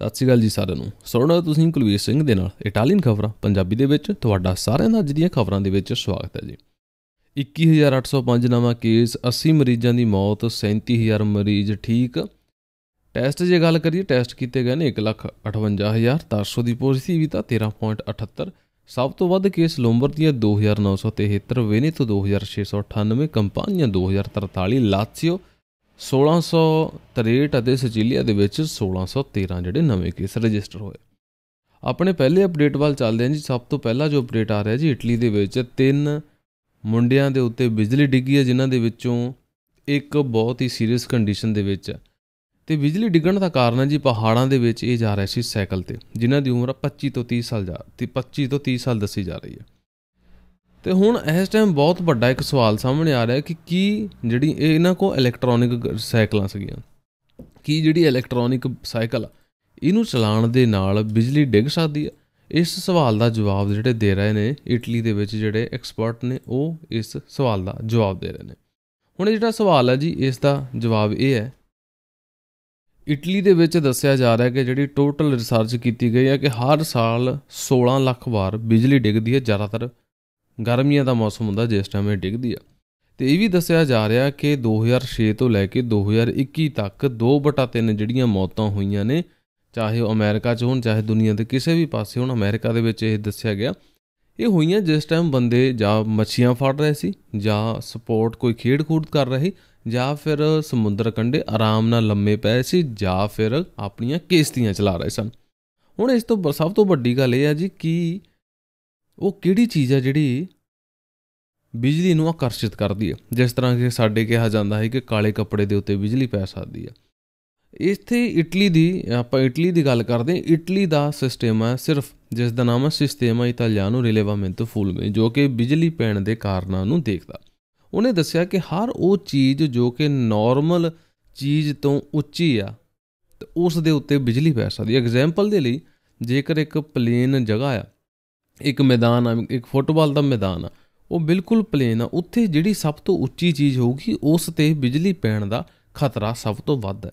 ਸਤਿ ਸ਼੍ਰੀ ਅਕਾਲ ਜੀ ਸਾਰਿਆਂ ਨੂੰ ਸੁਣਨਾ ਤੁਸੀਂ ਕੁਲਵੀਰ ਸਿੰਘ ਦੇ ਨਾਲ ਇਟਾਲੀਅਨ ਖਬਰਾਂ ਪੰਜਾਬੀ ਦੇ ਵਿੱਚ ਤੁਹਾਡਾ ਸਾਰਿਆਂ ਦਾ ਅੱਜ ਦੀਆਂ ਖਬਰਾਂ ਦੇ ਵਿੱਚ ਸਵਾਗਤ ਹੈ ਜੀ 21805 ਨਵਾਂ ਕੇਸ 80 ਮਰੀਜ਼ਾਂ ਦੀ ਮੌਤ 37000 ਮਰੀਜ਼ ਠੀਕ ਟੈਸਟ ਜੇ ਗੱਲ ਕਰੀਏ ਟੈਸਟ ਕੀਤੇ ਗਏ ਨੇ 158400 ਦੀ ਪੋਜ਼ਿਟਿਵਿਟੀ 13.78 ਸਭ ਤੋਂ ਵੱਧ ਕੇਸ ਲੋਂਬਰ ਦੀਆਂ 2973 ਵੇਨੇ ਤੋਂ 2698 ਕੰਪਨੀਆਂ 2043 ਲਾਚਿਓ 2000 1663 ਅਤੇ ਸਿਚਿਲੀਆ ਦੇ ਵਿੱਚ 1613 ਜਿਹੜੇ ਨਵੇਂ ਕੇਸ ਰਜਿਸਟਰ ਹੋਏ ਆਪਣੇ ਪਹਿਲੇ ਅਪਡੇਟ ਵੱਲ ਚੱਲਦੇ ਹਾਂ ਜੀ ਸਭ ਤੋਂ ਪਹਿਲਾ ਜੋ ਅਪਡੇਟ ਆ ਰਿਹਾ ਜੀ ਇਟਲੀ ਦੇ ਵਿੱਚ ਤਿੰਨ ਮੁੰਡਿਆਂ ਦੇ ਉੱਤੇ ਬਿਜਲੀ ਡਿੱਗੀ ਹੈ ਜਿਨ੍ਹਾਂ ਦੇ ਵਿੱਚੋਂ ਇੱਕ ਬਹੁਤ ਹੀ ਸੀਰੀਅਸ ਕੰਡੀਸ਼ਨ ਦੇ ਵਿੱਚ ਤੇ ਬਿਜਲੀ ਡਿੱਗਣ ਦਾ ਕਾਰਨ ਹੈ ਜੀ ਪਹਾੜਾਂ ਦੇ ਵਿੱਚ ਇਹ ਜਾ ਰਿਹਾ ਸੀ ਸਾਈਕਲ ਤੇ ਜਿਨ੍ਹਾਂ ਦੀ ਉਮਰ 25 ਤੋਂ 30 ਸਾਲ ਜਾ ਤੇ 25 ਤੋਂ 30 ਸਾਲ ਦੱਸੀ ਜਾ ਰਹੀ ਹੈ ਤੇ ਹੁਣ ਇਸ ਟਾਈਮ ਬਹੁਤ ਵੱਡਾ ਇੱਕ ਸਵਾਲ ਸਾਹਮਣੇ ਆ ਰਿਹਾ ਕਿ ਕੀ ਜਿਹੜੀ ਇਹਨਾਂ ਕੋ ਇਲੈਕਟ੍ਰੋਨਿਕ ਸਾਈਕਲਾਂ ਸਗੀਆਂ ਕੀ ਜਿਹੜੀ ਇਲੈਕਟ੍ਰੋਨਿਕ ਸਾਈਕਲ ਇਹਨੂੰ ਚਲਾਉਣ ਦੇ ਨਾਲ ਬਿਜਲੀ ਡਿੱਗ ਸਕਦੀ ਹੈ ਇਸ ਸਵਾਲ ਦਾ ਜਵਾਬ ਜਿਹੜੇ ਦੇ ਰਹੇ ਨੇ ਇਟਲੀ ਦੇ ਵਿੱਚ ਜਿਹੜੇ ਐਕਸਪਰਟ ਨੇ ਉਹ ਇਸ ਸਵਾਲ ਦਾ ਜਵਾਬ ਦੇ ਰਹੇ ਨੇ ਹੁਣ ਜਿਹੜਾ ਸਵਾਲ ਹੈ ਜੀ ਇਸ ਦਾ ਜਵਾਬ ਇਹ ਹੈ ਇਟਲੀ ਦੇ ਵਿੱਚ ਦੱਸਿਆ ਜਾ ਰਿਹਾ ਹੈ ਕਿ ਜਿਹੜੀ ਟੋਟਲ ਰਿਸਰਚ ਕੀਤੀ ਗਈ ਹੈ ਕਿ ਹਰ ਸਾਲ 16 ਲੱਖ ਵਾਰ ਬਿਜਲੀ ਡਿੱਗਦੀ ਹੈ ਜ਼ਿਆਦਾਤਰ ਗਰਮੀਆਂ ਦਾ ਮੌਸਮ ਹੁੰਦਾ ਜਿਸ ਟਾਈਮ ਇਹ ਡਿੱਗਦੀ ਆ ਤੇ ਇਹ ਵੀ ਦੱਸਿਆ ਜਾ ਰਿਹਾ ਕਿ 2006 ਤੋਂ ਲੈ ਕੇ 2021 ਤੱਕ 2/3 ਜਿਹੜੀਆਂ ਮੌਤਾਂ ਹੋਈਆਂ ਨੇ ਚਾਹੇ ਉਹ ਅਮਰੀਕਾ 'ਚ ਹੋਣ ਚਾਹੇ ਦੁਨੀਆ ਦੇ ਕਿਸੇ ਵੀ ਪਾਸੇ ਹੋਣ ਅਮਰੀਕਾ ਦੇ ਵਿੱਚ ਇਹ ਦੱਸਿਆ ਗਿਆ ਇਹ ਹੋਈਆਂ ਜਿਸ ਟਾਈਮ ਬੰਦੇ ਜਾਂ ਮੱਛੀਆਂ ਫੜ ਰਹੇ ਸੀ ਜਾਂ ਸਪੋਰਟ ਕੋਈ ਖੇਡ ਖੂਡ ਕਰ ਰਹੇ ਜਾਂ ਫਿਰ ਸਮੁੰਦਰ ਕੰਢੇ ਆਰਾਮ ਨਾਲ ਲੰਮੇ ਪਏ ਸੀ ਜਾਂ ਫਿਰ ਆਪਣੀਆਂ ਕਿਸ਼ਤੀਆਂ ਚਲਾ ਰਹੇ ਸਨ ਹੁਣ ਇਸ ਤੋਂ ਸਭ ਤੋਂ ਵੱਡੀ ਗੱਲ ਇਹ ਆ ਜੀ ਕਿ ਉਹ ਕਿਹੜੀ ਚੀਜ਼ ਹੈ ਜਿਹੜੀ ਬਿਜਲੀ ਨੂੰ ਆਕਰਸ਼ਿਤ ਕਰਦੀ ਹੈ ਜਿਸ ਤਰ੍ਹਾਂ ਕਿ ਸਾਡੇ ਕਿਹਾ ਜਾਂਦਾ ਹੈ ਕਿ ਕਾਲੇ ਕੱਪੜੇ ਦੇ ਉੱਤੇ ਬਿਜਲੀ ਪੈ ਸਕਦੀ ਹੈ ਇੱਥੇ ਇਟਲੀ ਦੀ ਆਪਾਂ ਇਟਲੀ ਦੀ ਗੱਲ ਕਰਦੇ ਹਾਂ ਇਟਲੀ ਦਾ ਸਿਸਟਮ ਹੈ ਸਿਰਫ ਜਿਸ ਦਾ ਨਾਮ ਹੈ ਸਿਸਟਮ ਇਟਾਲੀਆਨੋ ਰਿਲੇਵਾਮੈਂਟੋ ਫੂਲਮੇ ਜੋ ਕਿ ਬਿਜਲੀ ਪੈਣ ਦੇ ਕਾਰਨਾਂ ਨੂੰ ਦੇਖਦਾ ਉਹਨੇ ਦੱਸਿਆ ਕਿ ਹਰ ਉਹ ਚੀਜ਼ ਜੋ ਕਿ ਨਾਰਮਲ ਚੀਜ਼ ਤੋਂ ਉੱਚੀ ਆ ਉਸ ਦੇ ਉੱਤੇ ਬਿਜਲੀ ਪੈ ਸਕਦੀ ਹੈ ਐਗਜ਼ਾਮਪਲ ਦੇ ਲਈ ਜੇਕਰ ਇੱਕ ਪਲੇਨ ਜਗ੍ਹਾ ਆ ਇੱਕ ਮੈਦਾਨ ਆ ਇੱਕ ਫੁੱਟਬਾਲ ਦਾ ਮੈਦਾਨ ਆ ਉਹ ਬਿਲਕੁਲ ਪਲੇਨ ਆ ਉੱਥੇ ਜਿਹੜੀ ਸਭ ਤੋਂ ਉੱਚੀ ਚੀਜ਼ ਹੋਊਗੀ ਉਸ ਤੇ ਬਿਜਲੀ ਪੈਣ ਦਾ ਖਤਰਾ ਸਭ ਤੋਂ ਵੱਧ ਹੈ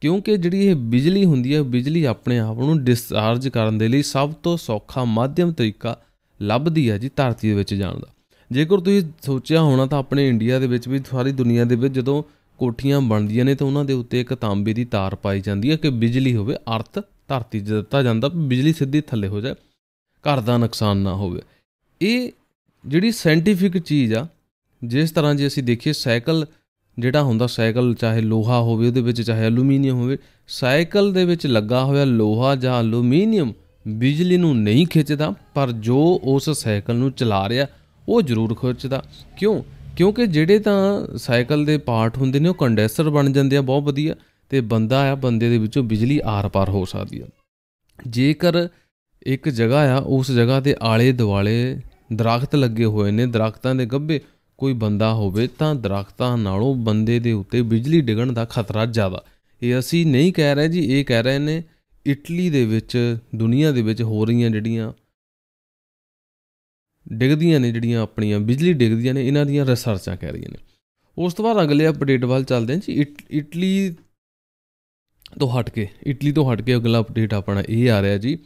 ਕਿਉਂਕਿ ਜਿਹੜੀ ਇਹ ਬਿਜਲੀ ਹੁੰਦੀ ਹੈ ਬਿਜਲੀ ਆਪਣੇ ਆਪ ਨੂੰ ਡਿਸਚਾਰਜ ਕਰਨ ਦੇ ਲਈ ਸਭ ਤੋਂ ਸੌਖਾ ਮਾਧਿਅਮ ਤਰੀਕਾ ਲੱਭਦੀ ਹੈ ਜੀ ਧਰਤੀ ਦੇ ਵਿੱਚ ਜਾਣ ਦਾ ਜੇਕਰ ਤੁਸੀਂ ਸੋਚਿਆ ਹੋਣਾ ਤਾਂ ਆਪਣੇ ਇੰਡੀਆ ਦੇ ਵਿੱਚ ਵੀ ਸਾਰੀ ਦੁਨੀਆ ਦੇ ਵਿੱਚ ਜਦੋਂ ਕੋਠੀਆਂ ਬਣਦੀਆਂ ਨੇ ਤਾਂ ਉਹਨਾਂ ਦੇ ਉੱਤੇ ਇੱਕ ਤਾਂਬੇ ਦੀ ਤਾਰ ਪਾਈ ਜਾਂਦੀ ਹੈ ਕਿ ਬਿਜਲੀ ਹੋਵੇ ਅਰਥ ਧਰਤੀ ਜਿੱਦਤਾ ਜਾਂਦਾ ਬਿਜਲੀ ਸਿੱਧੀ ਥੱਲੇ ਹੋ ਜਾਏ ਘਰ ਦਾ ਨੁਕਸਾਨ ਨਾ ਹੋਵੇ ਇਹ ਜਿਹੜੀ ਸੈਂਟੀਫਿਕ ਚੀਜ਼ ਆ ਜਿਸ ਤਰ੍ਹਾਂ ਜੇ ਅਸੀਂ ਦੇਖੀਏ ਸਾਈਕਲ ਜਿਹੜਾ ਹੁੰਦਾ ਸਾਈਕਲ ਚਾਹੇ ਲੋਹਾ ਹੋਵੇ ਉਹਦੇ ਵਿੱਚ ਚਾਹੇ ਐਲੂਮੀਨੀਅਮ ਹੋਵੇ ਸਾਈਕਲ ਦੇ ਵਿੱਚ ਲੱਗਾ ਹੋਇਆ ਲੋਹਾ ਜਾਂ ਐਲੂਮੀਨੀਅਮ ਬਿਜਲੀ ਨੂੰ ਨਹੀਂ ਖਿੱਚਦਾ ਪਰ ਜੋ ਉਸ ਸਾਈਕਲ ਨੂੰ ਚਲਾ ਰਿਹਾ ਉਹ ਜ਼ਰੂਰ ਖਿੱਚਦਾ ਕਿਉਂ ਕਿਉਂਕਿ ਜਿਹੜੇ ਤਾਂ ਸਾਈਕਲ ਦੇ ਪਾਰਟ ਹੁੰਦੇ ਨੇ ਉਹ ਕੰਡੈਂਸਰ ਬਣ ਜਾਂਦੇ ਆ ਬਹੁਤ ਵਧੀਆ ਤੇ ਬੰਦਾ ਆ ਬੰਦੇ ਦੇ ਵਿੱਚੋਂ ਬਿਜਲੀ ਆਰ-ਪਾਰ ਹੋ ਸਕਦੀ ਆ ਜੇਕਰ ਇੱਕ ਜਗ੍ਹਾ ਆ ਉਸ ਜਗ੍ਹਾ ਦੇ ਆਲੇ ਦੁਆਲੇ ਦਰਖਤ ਲੱਗੇ ਹੋਏ ਨੇ ਦਰਖਤਾਂ ਦੇ ਗੱਭੇ ਕੋਈ ਬੰਦਾ ਹੋਵੇ ਤਾਂ ਦਰਖਤਾਂ ਨਾਲੋਂ ਬੰਦੇ ਦੇ ਉੱਤੇ ਬਿਜਲੀ ਡਿੱਗਣ ਦਾ ਖਤਰਾ ਜ਼ਿਆਦਾ ਇਹ ਅਸੀਂ ਨਹੀਂ ਕਹਿ ਰਹੇ ਜੀ ਇਹ ਕਹਿ ਰਹੇ ਨੇ ਇਟਲੀ ਦੇ ਵਿੱਚ ਦੁਨੀਆ ਦੇ ਵਿੱਚ ਹੋ ਰਹੀਆਂ ਜਿਹੜੀਆਂ ਡਿੱਗਦੀਆਂ ਨੇ ਜਿਹੜੀਆਂ ਆਪਣੀਆਂ ਬਿਜਲੀ ਡਿੱਗਦੀਆਂ ਨੇ ਇਹਨਾਂ ਦੀਆਂ ਰਿਸਰਚਾਂ ਕਹਿ ਰਹੀਆਂ ਨੇ ਉਸ ਤੋਂ ਬਾਅਦ ਅਗਲੇ ਅਪਡੇਟ ਵੱਲ ਚੱਲਦੇ ਹਾਂ ਜੀ ਇਟਲੀ ਤੋਂ ਹਟ ਕੇ ਇਟਲੀ ਤੋਂ ਹਟ ਕੇ ਅਗਲਾ ਅਪਡੇਟ ਆਪਣਾ ਇਹ ਆ ਰਿਹਾ ਜੀ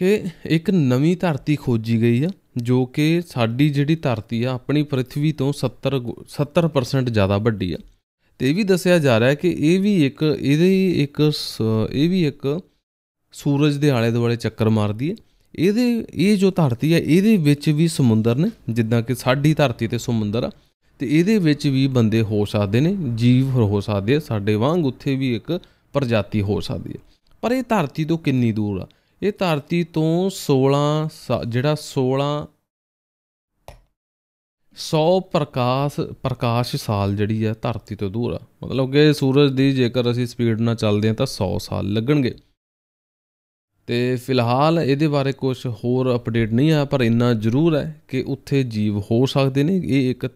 ਕਿ ਇੱਕ ਨਵੀਂ ਧਰਤੀ ਖੋਜੀ ਗਈ ਆ ਜੋ ਕਿ ਸਾਡੀ ਜਿਹੜੀ ਧਰਤੀ ਆ ਆਪਣੀ ਪ੍ਰithvi ਤੋਂ 70 70% ਜ਼ਿਆਦਾ ਵੱਡੀ ਆ ਤੇ ਇਹ ਵੀ ਦੱਸਿਆ ਜਾ ਰਿਹਾ ਹੈ ਕਿ ਇਹ ਵੀ ਇੱਕ ਇਹਦੇ ਇੱਕ ਇਹ ਵੀ ਇੱਕ ਸੂਰਜ ਦੇ ਆਲੇ ਦੁਆਲੇ ਚੱਕਰ ਮਾਰਦੀ ਹੈ ਇਹਦੇ ਇਹ ਜੋ ਧਰਤੀ ਹੈ ਇਹਦੇ ਵਿੱਚ ਵੀ ਸਮੁੰਦਰ ਨੇ ਜਿੱਦਾਂ ਕਿ ਸਾਡੀ ਧਰਤੀ ਤੇ ਸਮੁੰਦਰ ਆ ਤੇ ਇਹਦੇ ਵਿੱਚ ਵੀ ਬੰਦੇ ਹੋ ਸਕਦੇ ਨੇ ਜੀਵ ਹੋ ਸਕਦੇ ਆ ਸਾਡੇ ਵਾਂਗ ਉੱਥੇ ਵੀ ਇੱਕ ਪ੍ਰਜਾਤੀ ਹੋ ਸਕਦੀ ਹੈ ਪਰ ਇਹ ਧਰਤੀ ਤੋਂ ਕਿੰਨੀ ਦੂਰ ਆ ਇਹ ਧਰਤੀ ਤੋਂ 16 ਜਿਹੜਾ 16 100 ਪ੍ਰਕਾਸ਼ ਪ੍ਰਕਾਸ਼ ਸਾਲ ਜਿਹੜੀ ਆ ਧਰਤੀ ਤੋਂ ਦੂਰ ਆ ਮਤਲਬ ਕਿ ਸੂਰਜ ਦੀ ਜੇਕਰ ਅਸੀਂ ਸਪੀਡ ਨਾਲ ਚੱਲਦੇ ਆ ਤਾਂ 100 ਸਾਲ ਲੱਗਣਗੇ ਤੇ ਫਿਲਹਾਲ ਇਹਦੇ ਬਾਰੇ ਕੁਝ ਹੋਰ ਅਪਡੇਟ ਨਹੀਂ ਆ ਪਰ ਇੰਨਾ ਜ਼ਰੂਰ ਹੈ ਕਿ ਉੱਥੇ ਜੀਵ ਹੋ ਸਕਦੇ ਨੇ ਇਹ ਇੱਕ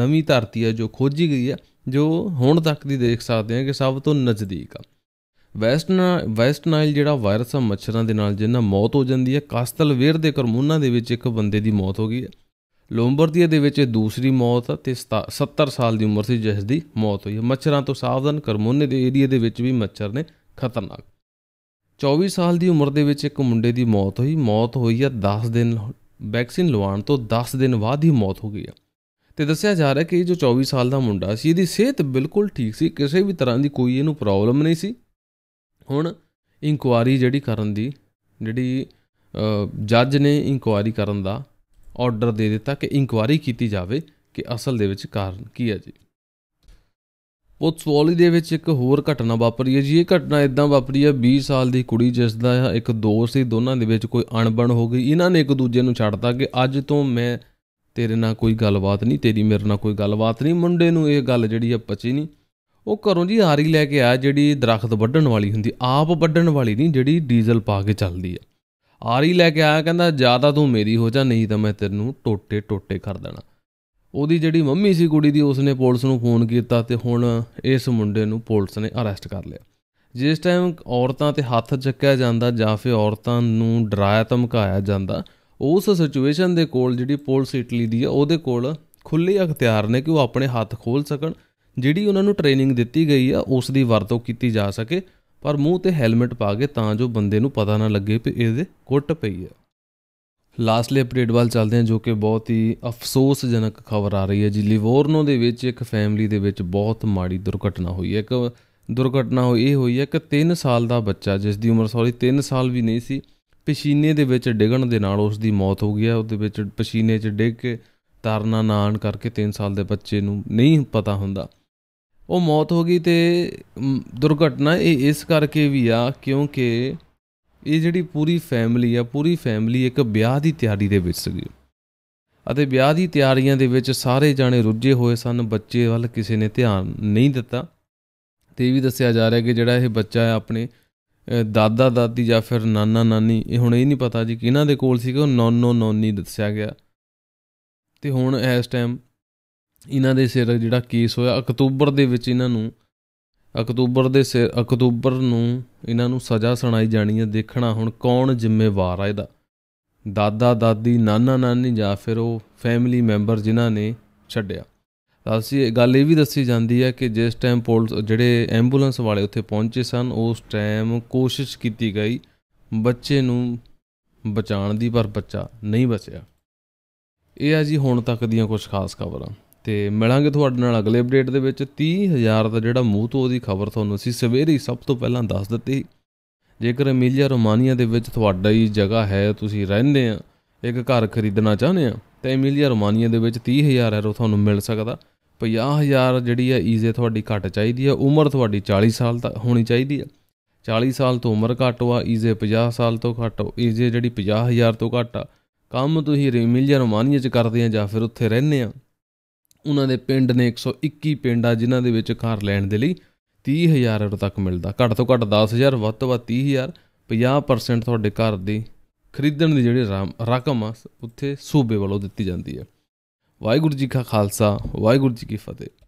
ਨਵੀਂ ਧਰਤੀ ਹੈ ਜੋ ਖੋਜੀ ਗਈ ਹੈ ਜੋ ਹੁਣ ਤੱਕ ਦੀ ਦੇਖ ਸਕਦੇ ਹਾਂ ਕਿ ਸਭ ਤੋਂ ਨਜ਼ਦੀਕ ਆ ਵੈਸਟਨ ਵੈਸਟ ਨਾਈਲ ਜਿਹੜਾ ਵਾਇਰਸ ਆ ਮੱਛਰਾਂ ਦੇ ਨਾਲ ਜਿੰਨਾ ਮੌਤ ਹੋ ਜਾਂਦੀ ਹੈ ਕਾਸਤਲ ਵੇਰ ਦੇ ਕਰਮੂਨਾ ਦੇ ਵਿੱਚ ਇੱਕ ਬੰਦੇ ਦੀ ਮੌਤ ਹੋ ਗਈ ਹੈ ਲੋਮਬਰਦੀਆ ਦੇ ਵਿੱਚ ਇਹ ਦੂਸਰੀ ਮੌਤ ਤੇ 70 ਸਾਲ ਦੀ ਉਮਰ ਸੀ ਜਿਸ ਦੀ ਮੌਤ ਹੋਈ ਹੈ ਮੱਛਰਾਂ ਤੋਂ ਸਾਵਧਾਨ ਕਰਮੂਨੇ ਦੇ ਏਰੀਆ ਦੇ ਵਿੱਚ ਵੀ ਮੱਛਰ ਨੇ ਖਤਰਨਾਕ 24 ਸਾਲ ਦੀ ਉਮਰ ਦੇ ਵਿੱਚ ਇੱਕ ਮੁੰਡੇ ਦੀ ਮੌਤ ਹੋਈ ਮੌਤ ਹੋਈ ਹੈ 10 ਦਿਨ ਵੈਕਸੀਨ ਲਵਾਉਣ ਤੋਂ 10 ਦਿਨ ਬਾਅਦ ਹੀ ਮੌਤ ਹੋ ਗਈ ਹੈ ਤੇ ਦੱਸਿਆ ਜਾ ਰਿਹਾ ਕਿ ਇਹ ਜੋ 24 ਸਾਲ ਦਾ ਮੁੰਡਾ ਸੀ ਇਹਦੀ ਸਿਹਤ ਬਿਲਕੁਲ ਠੀਕ ਸੀ ਕਿਸੇ ਵੀ ਤਰ੍ਹਾਂ ਦੀ ਕੋਈ ਇਹਨੂੰ ਪ੍ਰੋਬਲਮ ਨਹੀਂ ਸੀ ਹੁਣ ਇਨਕੁਆਰੀ ਜਿਹੜੀ ਕਰਨ ਦੀ ਜਿਹੜੀ ਜੱਜ ਨੇ ਇਨਕੁਆਰੀ ਕਰਨ ਦਾ ਆਰਡਰ ਦੇ ਦਿੱਤਾ ਕਿ ਇਨਕੁਆਰੀ ਕੀਤੀ ਜਾਵੇ ਕਿ ਅਸਲ ਦੇ ਵਿੱਚ ਕਾਰਨ ਕੀ ਹੈ ਜੀ ਪੁਤਸਵਾਲੀ ਦੇ ਵਿੱਚ ਇੱਕ ਹੋਰ ਘਟਨਾ ਵਾਪਰੀ ਹੈ ਜੀ ਇਹ ਘਟਨਾ ਇਦਾਂ ਵਾਪਰੀ ਹੈ 20 ਸਾਲ ਦੀ ਕੁੜੀ ਜਿਸ ਦਾ ਇੱਕ ਦੋਸਤ ਸੀ ਦੋਨਾਂ ਦੇ ਵਿੱਚ ਕੋਈ ਅਣਬਣ ਹੋ ਗਈ ਇਹਨਾਂ ਨੇ ਇੱਕ ਦੂਜੇ ਨੂੰ ਛੱਡਤਾ ਕਿ ਅੱਜ ਤੋਂ ਮੈਂ ਤੇਰੇ ਨਾਲ ਕੋਈ ਗੱਲਬਾਤ ਨਹੀਂ ਤੇਰੀ ਮੇਰੇ ਨਾਲ ਕੋਈ ਗੱਲਬਾਤ ਨਹੀਂ ਮੁੰਡੇ ਨੂੰ ਇਹ ਗੱਲ ਜਿਹੜੀ ਹੈ ਪਚੀ ਨਹੀਂ ਉਹ ਘਰੋਂ ਜੀ ਹਾਰੀ ਲੈ ਕੇ ਆ ਜਿਹੜੀ ਦਰਖਤ ਵੱਢਣ ਵਾਲੀ ਹੁੰਦੀ ਆਪ ਵੱਢਣ ਵਾਲੀ ਨਹੀਂ ਜਿਹੜੀ ਡੀਜ਼ਲ ਪਾ ਕੇ ਚੱਲਦੀ ਆ ਆਰੀ ਲੈ ਕੇ ਆਇਆ ਕਹਿੰਦਾ ਜਿਆਦਾ ਤੂੰ ਮੇਰੀ ਹੋ ਜਾ ਨਹੀਂ ਤਾਂ ਮੈਂ ਤੈਨੂੰ ਟੋਟੇ ਟੋਟੇ ਕਰ ਦੇਣਾ ਉਹਦੀ ਜਿਹੜੀ ਮੰਮੀ ਸੀ ਕੁੜੀ ਦੀ ਉਸਨੇ ਪੁਲਿਸ ਨੂੰ ਫੋਨ ਕੀਤਾ ਤੇ ਹੁਣ ਇਸ ਮੁੰਡੇ ਨੂੰ ਪੁਲਿਸ ਨੇ ਅਰੈਸਟ ਕਰ ਲਿਆ ਜਿਸ ਟਾਈਮ ਔਰਤਾਂ ਤੇ ਹੱਥ ਚੱਕਿਆ ਜਾਂਦਾ ਜਾਂ ਫਿਰ ਔਰਤਾਂ ਨੂੰ ਡਰਾਇਆ ਧਮਕਾਇਆ ਜਾਂਦਾ ਉਸ ਸਿਚੁਏਸ਼ਨ ਦੇ ਕੋਲ ਜਿਹੜੀ ਪੁਲਿਸ ਇਟਲੀ ਦੀ ਆ ਉਹਦੇ ਕੋਲ ਖੁੱਲੇ ਅਖਤਿਆਰ ਨੇ ਕਿ ਉਹ ਆਪਣੇ ਹੱਥ ਖੋਲ ਸਕਣ ਜਿਹੜੀ ਉਹਨਾਂ ਨੂੰ ਟ੍ਰੇਨਿੰਗ ਦਿੱਤੀ ਗਈ ਆ ਉਸ ਦੀ ਵਰਤੋਂ ਕੀਤੀ ਜਾ ਸਕੇ ਪਰ ਮੂੰਹ ਤੇ ਹੈਲਮਟ ਪਾ ਕੇ ਤਾਂ ਜੋ ਬੰਦੇ ਨੂੰ ਪਤਾ ਨਾ ਲੱਗੇ ਕਿ ਇਹਦੇ ਕੁੱਟ ਪਈ ਆ ਲਾਸਟਲੀ ਅਪਡੇਟ ਵੱਲ ਚੱਲਦੇ ਹਾਂ ਜੋ ਕਿ ਬਹੁਤ ਹੀ ਅਫਸੋਸਜਨਕ ਖਬਰ ਆ ਰਹੀ ਹੈ ਜੀ ਲਿਵੋਰਨੋ ਦੇ ਵਿੱਚ ਇੱਕ ਫੈਮਿਲੀ ਦੇ ਵਿੱਚ ਬਹੁਤ ਮਾੜੀ ਦੁਰਘਟਨਾ ਹੋਈ ਹੈ ਇੱਕ ਦੁਰਘਟਨਾ ਹੋਈ ਇਹ ਹੋਈ ਹੈ ਕਿ 3 ਸਾਲ ਦਾ ਬੱਚਾ ਜਿਸ ਦੀ ਉਮਰ ਸੌਰੀ 3 ਸਾਲ ਵੀ ਨਹੀਂ ਸੀ ਪਸੀਨੇ ਦੇ ਵਿੱਚ ਡਿੱਗਣ ਦੇ ਨਾਲ ਉਸ ਦੀ ਮੌਤ ਹੋ ਗਈ ਹੈ ਉਹਦੇ ਵਿੱਚ ਪਸੀਨੇ 'ਚ ਡਿੱਗ ਕੇ ਤਰਨਾ ਨਾਣ ਕਰਕੇ 3 ਸਾਲ ਦੇ ਬੱਚੇ ਨੂੰ ਨਹੀਂ ਪਤਾ ਹੁੰਦਾ ਉਹ ਮੌਤ ਹੋ ਗਈ ਤੇ ਦੁਰਘਟਨਾ ਇਹ ਇਸ ਕਰਕੇ ਵੀ ਆ ਕਿਉਂਕਿ ਇਹ ਜਿਹੜੀ ਪੂਰੀ ਫੈਮਿਲੀ ਆ ਪੂਰੀ ਫੈਮਿਲੀ ਇੱਕ ਵਿਆਹ ਦੀ ਤਿਆਰੀ ਦੇ ਵਿੱਚ ਸੀ ਅਤੇ ਵਿਆਹ ਦੀ ਤਿਆਰੀਆਂ ਦੇ ਵਿੱਚ ਸਾਰੇ ਜਾਣੇ ਰੁੱਝੇ ਹੋਏ ਸਨ ਬੱਚੇ ਵੱਲ ਕਿਸੇ ਨੇ ਧਿਆਨ ਨਹੀਂ ਦਿੱਤਾ ਤੇ ਇਹ ਵੀ ਦੱਸਿਆ ਜਾ ਰਿਹਾ ਕਿ ਜਿਹੜਾ ਇਹ ਬੱਚਾ ਹੈ ਆਪਣੇ ਦਾਦਾ ਦਾਦੀ ਜਾਂ ਫਿਰ ਨਾਨਾ ਨਾਨੀ ਇਹ ਹੁਣ ਇਹ ਨਹੀਂ ਪਤਾ ਜੀ ਕਿ ਇਹਨਾਂ ਦੇ ਕੋਲ ਸੀਗਾ ਨੋਨੋ ਨਾਨੀ ਦੱਸਿਆ ਗਿਆ ਤੇ ਹੁਣ ਇਸ ਟਾਈਮ ਇਹਨਾਂ ਦੇ ਸਿਰ ਜਿਹੜਾ ਕੇਸ ਹੋਇਆ ਅਕਤੂਬਰ ਦੇ ਵਿੱਚ ਇਹਨਾਂ ਨੂੰ ਅਕਤੂਬਰ ਦੇ ਸਿਰ ਅਕਤੂਬਰ ਨੂੰ ਇਹਨਾਂ ਨੂੰ ਸਜ਼ਾ ਸੁਣਾਈ ਜਾਣੀ ਹੈ ਦੇਖਣਾ ਹੁਣ ਕੌਣ ਜ਼ਿੰਮੇਵਾਰ ਆ ਇਹਦਾ ਦਾਦਾ ਦਾਦੀ ਨਾਨਾ ਨਾਨੀ ਜਾਂ ਫਿਰ ਉਹ ਫੈਮਿਲੀ ਮੈਂਬਰ ਜਿਨ੍ਹਾਂ ਨੇ ਛੱਡਿਆ ਅਸੀਂ ਗੱਲ ਇਹ ਵੀ ਦੱਸੀ ਜਾਂਦੀ ਹੈ ਕਿ ਜਿਸ ਟਾਈਮ ਪੁਲਿਸ ਜਿਹੜੇ ਐਂਬੂਲੈਂਸ ਵਾਲੇ ਉੱਥੇ ਪਹੁੰਚੇ ਸਨ ਉਸ ਟਾਈਮ ਕੋਸ਼ਿਸ਼ ਕੀਤੀ ਗਈ ਬੱਚੇ ਨੂੰ ਬਚਾਉਣ ਦੀ ਪਰ ਬੱਚਾ ਨਹੀਂ ਬਚਿਆ ਇਹ ਆ ਜੀ ਹੁਣ ਤੱਕ ਦੀਆਂ ਕੁਝ ਖਾਸ ਖਬਰਾਂ ਤੇ ਮਿਲਾਂਗੇ ਤੁਹਾਡੇ ਨਾਲ ਅਗਲੇ ਅਪਡੇਟ ਦੇ ਵਿੱਚ 30000 ਦਾ ਜਿਹੜਾ ਮੂੰਹ ਤੋਂ ਉਹਦੀ ਖਬਰ ਤੁਹਾਨੂੰ ਅਸੀਂ ਸਵੇਰੇ ਸਭ ਤੋਂ ਪਹਿਲਾਂ ਦੱਸ ਦਿੱਤੀ ਜੇਕਰ ਅਮੀਲੀਆ ਰੋਮਾਨੀਆ ਦੇ ਵਿੱਚ ਤੁਹਾਡਾ ਹੀ ਜਗ੍ਹਾ ਹੈ ਤੁਸੀਂ ਰਹਿੰਦੇ ਆ ਇੱਕ ਘਰ ਖਰੀਦਣਾ ਚਾਹੁੰਦੇ ਆ ਤਾਂ ਅਮੀਲੀਆ ਰੋਮਾਨੀਆ ਦੇ ਵਿੱਚ 30000 ਯੂਰੋ ਤੁਹਾਨੂੰ ਮਿਲ ਸਕਦਾ 50000 ਜਿਹੜੀ ਹੈ ਈਜ਼ੇ ਤੁਹਾਡੀ ਘੱਟ ਚਾਹੀਦੀ ਹੈ ਉਮਰ ਤੁਹਾਡੀ 40 ਸਾਲ ਤੱਕ ਹੋਣੀ ਚਾਹੀਦੀ ਹੈ 40 ਸਾਲ ਤੋਂ ਉਮਰ ਘੱਟ ਆ ਈਜ਼ੇ 50 ਸਾਲ ਤੋਂ ਘੱਟ ਈਜ਼ੇ ਜਿਹੜੀ 50000 ਤੋਂ ਘੱਟ ਆ ਕੰਮ ਤੁਸੀਂ ਅਮੀਲੀਆ ਰੋਮਾਨੀਆ 'ਚ ਕਰਦੇ ਆ ਜਾਂ ਫਿਰ ਉੱਥੇ ਰਹਿੰਦੇ ਆ ਉਹਨਾਂ ਦੇ ਪਿੰਡ ਨੇ 121 ਪਿੰਡ ਆ ਜਿਨ੍ਹਾਂ ਦੇ ਵਿੱਚ ਘਰ ਲੈਣ ਦੇ ਲਈ 30000 ਰੁਪਏ ਤੱਕ ਮਿਲਦਾ ਘੱਟ ਤੋਂ ਘੱਟ 10000 ਵੱਧ ਤੋਂ ਵੱਧ 30000 50% ਤੁਹਾਡੇ ਘਰ ਦੀ ਖਰੀਦਣ ਦੀ ਜਿਹੜੀ ਰਕਮ ਆ ਉੱਥੇ ਸੂਬੇ ਵੱਲੋਂ ਦਿੱਤੀ ਜਾਂਦੀ ਹੈ ਵਾਹਿਗੁਰੂ ਜੀ ਕਾ ਖਾਲਸਾ ਵਾਹਿਗੁਰੂ ਜੀ ਕੀ ਫਤਿਹ